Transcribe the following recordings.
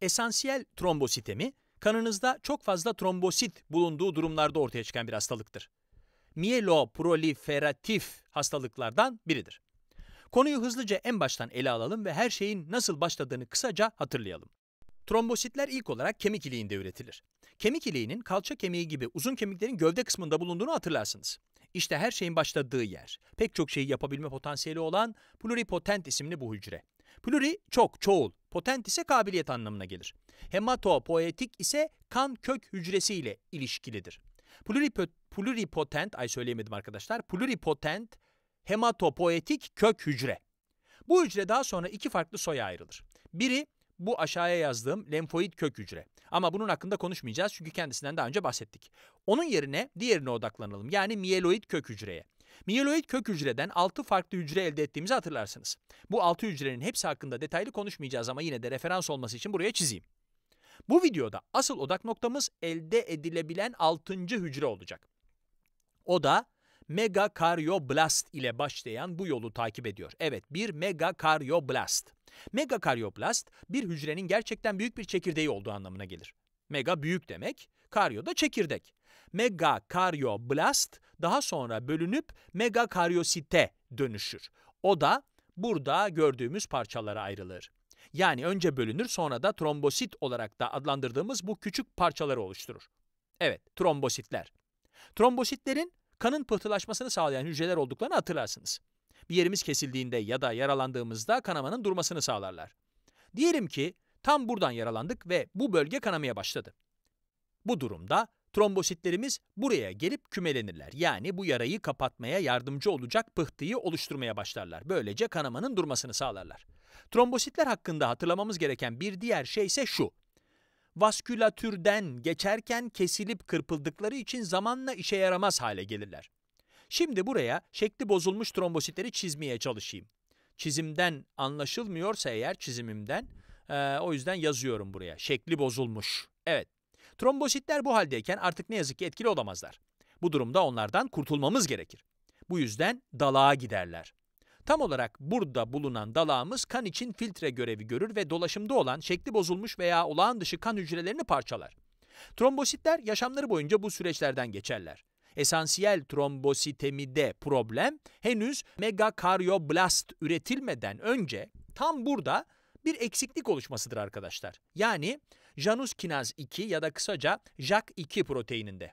Esansiyel trombositemi, kanınızda çok fazla trombosit bulunduğu durumlarda ortaya çıkan bir hastalıktır. Mieloproliferatif hastalıklardan biridir. Konuyu hızlıca en baştan ele alalım ve her şeyin nasıl başladığını kısaca hatırlayalım. Trombositler ilk olarak kemik iliğinde üretilir. Kemik iliğinin kalça kemiği gibi uzun kemiklerin gövde kısmında bulunduğunu hatırlarsınız. İşte her şeyin başladığı yer. Pek çok şeyi yapabilme potansiyeli olan pluripotent isimli bu hücre. Pluri çok, çoğul. Potent ise kabiliyet anlamına gelir. Hematopoetik ise kan kök hücresi ile ilişkilidir. Pluripö pluripotent, ay söyleyemedim arkadaşlar, pluripotent hematopoetik kök hücre. Bu hücre daha sonra iki farklı soya ayrılır. Biri bu aşağıya yazdığım lenfoid kök hücre. Ama bunun hakkında konuşmayacağız çünkü kendisinden daha önce bahsettik. Onun yerine diğerine odaklanalım yani mieloid kök hücreye. Miyeloid kök hücreden 6 farklı hücre elde ettiğimizi hatırlarsınız. Bu 6 hücrenin hepsi hakkında detaylı konuşmayacağız ama yine de referans olması için buraya çizeyim. Bu videoda asıl odak noktamız elde edilebilen 6. hücre olacak. O da megakaryoblast ile başlayan bu yolu takip ediyor. Evet, bir megakaryoblast. Megakaryoblast bir hücrenin gerçekten büyük bir çekirdeği olduğu anlamına gelir. Mega büyük demek, karyo da çekirdek megakaryoblast daha sonra bölünüp megakaryosite dönüşür. O da burada gördüğümüz parçalara ayrılır. Yani önce bölünür sonra da trombosit olarak da adlandırdığımız bu küçük parçaları oluşturur. Evet, trombositler. Trombositlerin kanın pıhtılaşmasını sağlayan hücreler olduklarını hatırlarsınız. Bir yerimiz kesildiğinde ya da yaralandığımızda kanamanın durmasını sağlarlar. Diyelim ki tam buradan yaralandık ve bu bölge kanamaya başladı. Bu durumda Trombositlerimiz buraya gelip kümelenirler. Yani bu yarayı kapatmaya yardımcı olacak pıhtıyı oluşturmaya başlarlar. Böylece kanamanın durmasını sağlarlar. Trombositler hakkında hatırlamamız gereken bir diğer şey ise şu. Vaskülatürden geçerken kesilip kırpıldıkları için zamanla işe yaramaz hale gelirler. Şimdi buraya şekli bozulmuş trombositleri çizmeye çalışayım. Çizimden anlaşılmıyorsa eğer çizimimden, ee, o yüzden yazıyorum buraya. Şekli bozulmuş. Evet, Trombositler bu haldeyken artık ne yazık ki etkili olamazlar. Bu durumda onlardan kurtulmamız gerekir. Bu yüzden dalağa giderler. Tam olarak burada bulunan dalağımız kan için filtre görevi görür ve dolaşımda olan şekli bozulmuş veya olağan dışı kan hücrelerini parçalar. Trombositler yaşamları boyunca bu süreçlerden geçerler. Esansiyel trombositemide problem henüz megakaryoblast üretilmeden önce tam burada bir eksiklik oluşmasıdır arkadaşlar. Yani Janus kinaz 2 ya da kısaca JAK2 proteininde.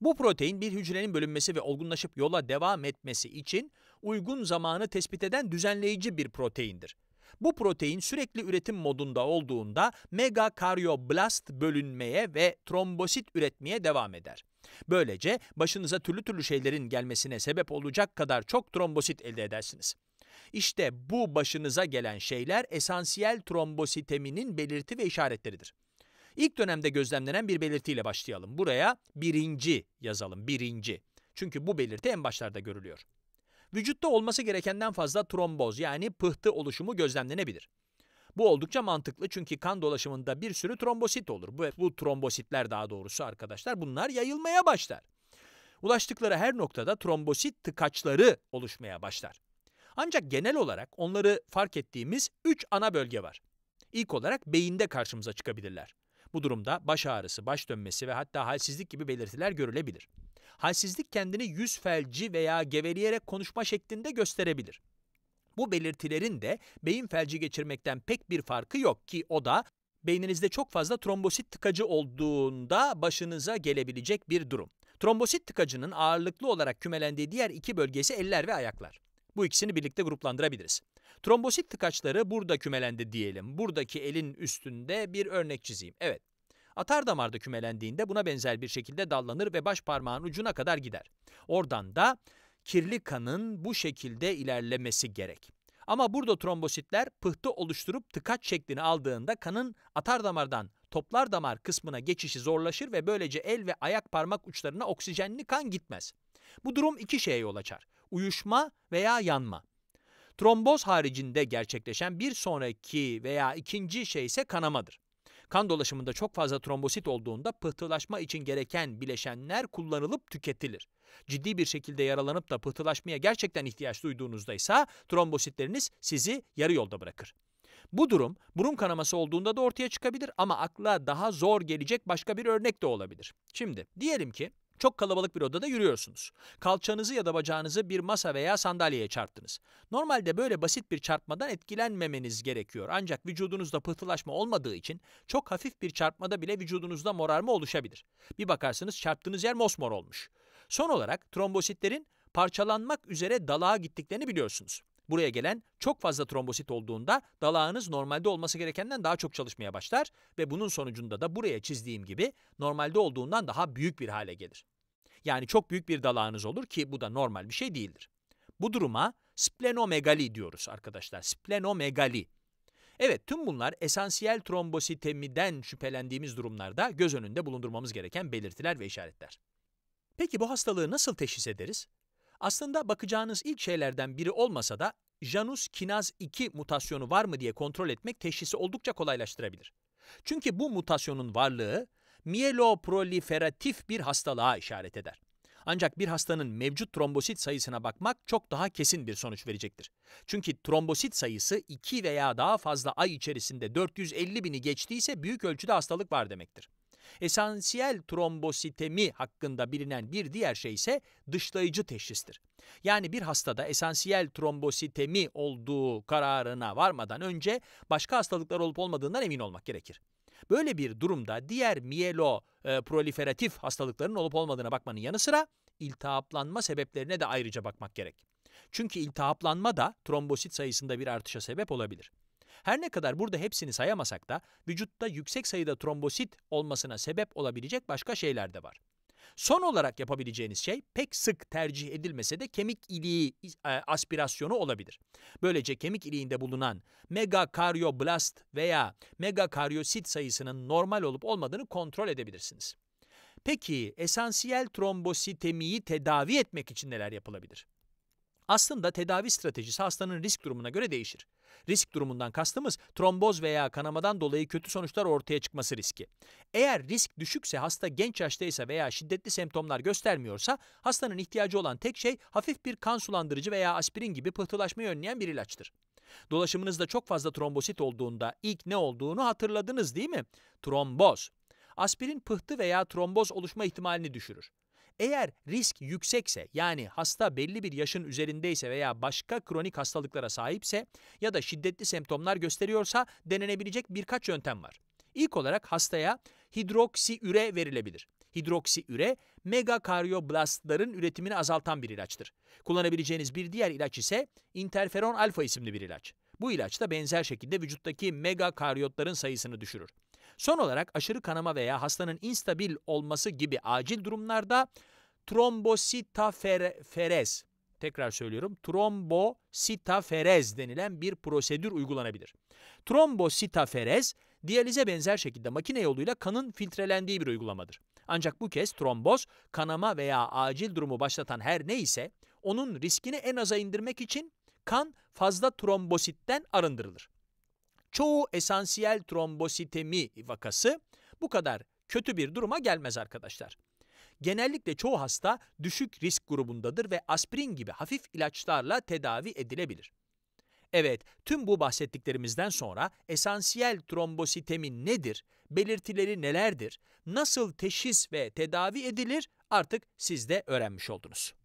Bu protein bir hücrenin bölünmesi ve olgunlaşıp yola devam etmesi için uygun zamanı tespit eden düzenleyici bir proteindir. Bu protein sürekli üretim modunda olduğunda megakaryoblast bölünmeye ve trombosit üretmeye devam eder. Böylece başınıza türlü türlü şeylerin gelmesine sebep olacak kadar çok trombosit elde edersiniz. İşte bu başınıza gelen şeyler esansiyel trombositeminin belirti ve işaretleridir. İlk dönemde gözlemlenen bir belirtiyle başlayalım. Buraya birinci yazalım, birinci. Çünkü bu belirti en başlarda görülüyor. Vücutta olması gerekenden fazla tromboz yani pıhtı oluşumu gözlemlenebilir. Bu oldukça mantıklı çünkü kan dolaşımında bir sürü trombosit olur. Bu, bu trombositler daha doğrusu arkadaşlar bunlar yayılmaya başlar. Ulaştıkları her noktada trombosit tıkaçları oluşmaya başlar. Ancak genel olarak onları fark ettiğimiz 3 ana bölge var. İlk olarak beyinde karşımıza çıkabilirler. Bu durumda baş ağrısı, baş dönmesi ve hatta halsizlik gibi belirtiler görülebilir. Halsizlik kendini yüz felci veya geveleyerek konuşma şeklinde gösterebilir. Bu belirtilerin de beyin felci geçirmekten pek bir farkı yok ki o da beyninizde çok fazla trombosit tıkacı olduğunda başınıza gelebilecek bir durum. Trombosit tıkacının ağırlıklı olarak kümelendiği diğer iki bölgesi eller ve ayaklar. Bu ikisini birlikte gruplandırabiliriz. Trombosit tıkaçları burada kümelendi diyelim. Buradaki elin üstünde bir örnek çizeyim. Evet. Atar damarda kümelendiğinde buna benzer bir şekilde dallanır ve baş parmağın ucuna kadar gider. Oradan da kirli kanın bu şekilde ilerlemesi gerek. Ama burada trombositler pıhtı oluşturup tıkaç şeklini aldığında kanın atar damardan toplar damar kısmına geçişi zorlaşır ve böylece el ve ayak parmak uçlarına oksijenli kan gitmez. Bu durum iki şeye yol açar uyuşma veya yanma. Tromboz haricinde gerçekleşen bir sonraki veya ikinci şey ise kanamadır. Kan dolaşımında çok fazla trombosit olduğunda pıhtılaşma için gereken bileşenler kullanılıp tüketilir. Ciddi bir şekilde yaralanıp da pıhtılaşmaya gerçekten ihtiyaç duyduğunuzda ise trombositleriniz sizi yarı yolda bırakır. Bu durum burun kanaması olduğunda da ortaya çıkabilir ama akla daha zor gelecek başka bir örnek de olabilir. Şimdi diyelim ki çok kalabalık bir odada yürüyorsunuz. Kalçanızı ya da bacağınızı bir masa veya sandalyeye çarptınız. Normalde böyle basit bir çarpmadan etkilenmemeniz gerekiyor. Ancak vücudunuzda pıhtılaşma olmadığı için çok hafif bir çarpmada bile vücudunuzda morarma oluşabilir. Bir bakarsınız çarptığınız yer mosmor olmuş. Son olarak trombositlerin parçalanmak üzere dalağa gittiklerini biliyorsunuz. Buraya gelen çok fazla trombosit olduğunda dalağınız normalde olması gerekenden daha çok çalışmaya başlar ve bunun sonucunda da buraya çizdiğim gibi normalde olduğundan daha büyük bir hale gelir. Yani çok büyük bir dalağınız olur ki bu da normal bir şey değildir. Bu duruma splenomegali diyoruz arkadaşlar. Splenomegali. Evet tüm bunlar esansiyel trombositemiden şüphelendiğimiz durumlarda göz önünde bulundurmamız gereken belirtiler ve işaretler. Peki bu hastalığı nasıl teşhis ederiz? Aslında bakacağınız ilk şeylerden biri olmasa da Janus kinaz 2 mutasyonu var mı diye kontrol etmek teşhisi oldukça kolaylaştırabilir. Çünkü bu mutasyonun varlığı mieloproliferatif bir hastalığa işaret eder. Ancak bir hastanın mevcut trombosit sayısına bakmak çok daha kesin bir sonuç verecektir. Çünkü trombosit sayısı 2 veya daha fazla ay içerisinde 450 bini geçtiyse büyük ölçüde hastalık var demektir. Esansiyel trombositemi hakkında bilinen bir diğer şey ise dışlayıcı teşhistir. Yani bir hastada esansiyel trombositemi olduğu kararına varmadan önce başka hastalıklar olup olmadığından emin olmak gerekir. Böyle bir durumda diğer miyelo e, proliferatif hastalıkların olup olmadığına bakmanın yanı sıra iltihaplanma sebeplerine de ayrıca bakmak gerek. Çünkü iltihaplanma da trombosit sayısında bir artışa sebep olabilir. Her ne kadar burada hepsini sayamasak da vücutta yüksek sayıda trombosit olmasına sebep olabilecek başka şeyler de var. Son olarak yapabileceğiniz şey pek sık tercih edilmese de kemik iliği e, aspirasyonu olabilir. Böylece kemik iliğinde bulunan megakaryoblast veya megakaryosit sayısının normal olup olmadığını kontrol edebilirsiniz. Peki esansiyel trombositemiyi tedavi etmek için neler yapılabilir? Aslında tedavi stratejisi hastanın risk durumuna göre değişir. Risk durumundan kastımız tromboz veya kanamadan dolayı kötü sonuçlar ortaya çıkması riski. Eğer risk düşükse hasta genç yaştaysa veya şiddetli semptomlar göstermiyorsa hastanın ihtiyacı olan tek şey hafif bir kan sulandırıcı veya aspirin gibi pıhtılaşmayı önleyen bir ilaçtır. Dolaşımınızda çok fazla trombosit olduğunda ilk ne olduğunu hatırladınız değil mi? Tromboz. Aspirin pıhtı veya tromboz oluşma ihtimalini düşürür. Eğer risk yüksekse yani hasta belli bir yaşın üzerindeyse veya başka kronik hastalıklara sahipse ya da şiddetli semptomlar gösteriyorsa denenebilecek birkaç yöntem var. İlk olarak hastaya hidroksiüre verilebilir. Hidroksiüre megakaryoblastların üretimini azaltan bir ilaçtır. Kullanabileceğiniz bir diğer ilaç ise interferon alfa isimli bir ilaç. Bu ilaç da benzer şekilde vücuttaki megakaryotların sayısını düşürür. Son olarak aşırı kanama veya hastanın instabil olması gibi acil durumlarda trombositaferez tekrar söylüyorum trombositaferez denilen bir prosedür uygulanabilir. Trombositaferez dialize benzer şekilde makine yoluyla kanın filtrelendiği bir uygulamadır. Ancak bu kez tromboz kanama veya acil durumu başlatan her neyse onun riskini en aza indirmek için kan fazla trombositten arındırılır çoğu esansiyel trombositemi vakası bu kadar kötü bir duruma gelmez arkadaşlar. Genellikle çoğu hasta düşük risk grubundadır ve aspirin gibi hafif ilaçlarla tedavi edilebilir. Evet, tüm bu bahsettiklerimizden sonra esansiyel trombositemi nedir, belirtileri nelerdir, nasıl teşhis ve tedavi edilir artık siz de öğrenmiş oldunuz.